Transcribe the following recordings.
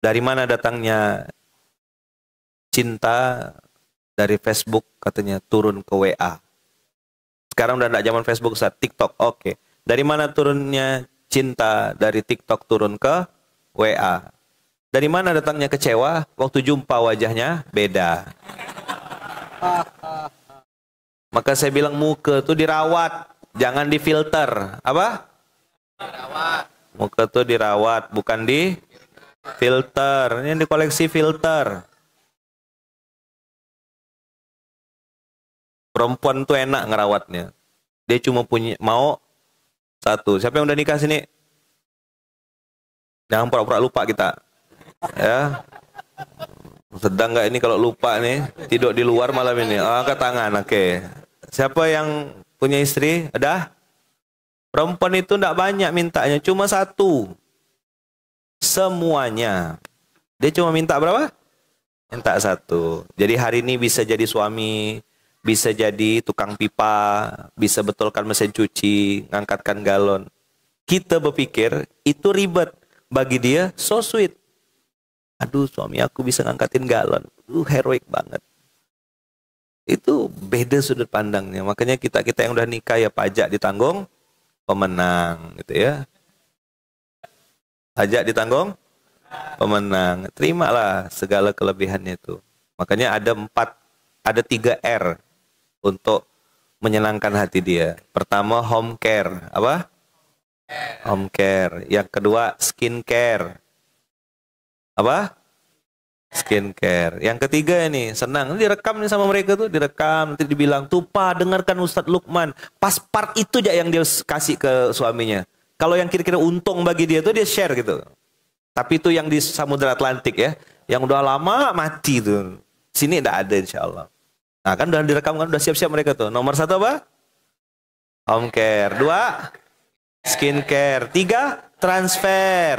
dari mana datangnya cinta dari Facebook katanya turun ke WA. Sekarang udah tidak zaman Facebook, saat TikTok. Oke. Okay. Dari mana turunnya cinta dari TikTok turun ke WA? Dari mana datangnya kecewa? Waktu jumpa wajahnya beda. Maka saya bilang muka tuh dirawat, jangan difilter. Apa? Dirawat. Muka tuh dirawat, bukan di filter ini yang dikoleksi filter perempuan tuh enak ngerawatnya dia cuma punya mau satu siapa yang udah nikah sini jangan pura-pura lupa kita ya sedang nggak ini kalau lupa nih tidur di luar malam ini oh, angkat tangan oke okay. siapa yang punya istri ada perempuan itu ndak banyak mintanya cuma satu semuanya. Dia cuma minta berapa? Minta satu. Jadi hari ini bisa jadi suami, bisa jadi tukang pipa, bisa betulkan mesin cuci, ngangkatkan galon. Kita berpikir itu ribet. Bagi dia, so sweet. Aduh, suami aku bisa ngangkatin galon. Uh, heroik banget. Itu beda sudut pandangnya. Makanya kita kita yang udah nikah ya pajak ditanggung pemenang gitu ya. Pajak ditanggung pemenang. Terimalah segala kelebihannya itu. Makanya ada empat, ada tiga R untuk menyenangkan hati dia. Pertama home care, apa? Home care. Yang kedua skin care, apa? Skin care. Yang ketiga ini senang. Ini direkam nih sama mereka tuh, direkam nanti dibilang tuh dengarkan Ustadz Lukman. Pas part itu aja yang dia kasih ke suaminya. Kalau yang kira-kira untung bagi dia itu dia share gitu. Tapi itu yang di Samudra Atlantik ya, yang udah lama mati tuh. Sini tidak ada insya Allah. Nah kan udah direkam kan udah siap-siap mereka tuh. Nomor satu apa? Home care. Dua, skincare. Tiga, transfer.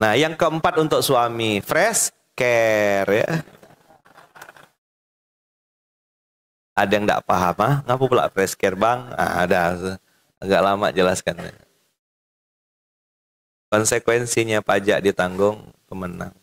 Nah yang keempat untuk suami, fresh care ya. Ada yang tidak paham, ah? Ngapu pula fresh care bang? Nah, ada agak lama jelaskan Konsekuensinya pajak ditanggung pemenang.